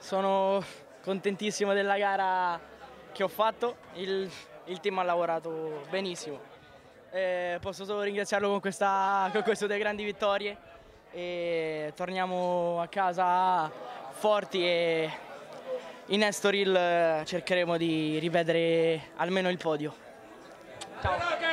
Sono contentissimo della gara che ho fatto, il, il team ha lavorato benissimo. Eh, posso solo ringraziarlo con, questa, con queste due grandi vittorie e torniamo a casa forti e in Estoril eh, cercheremo di rivedere almeno il podio. Ciao.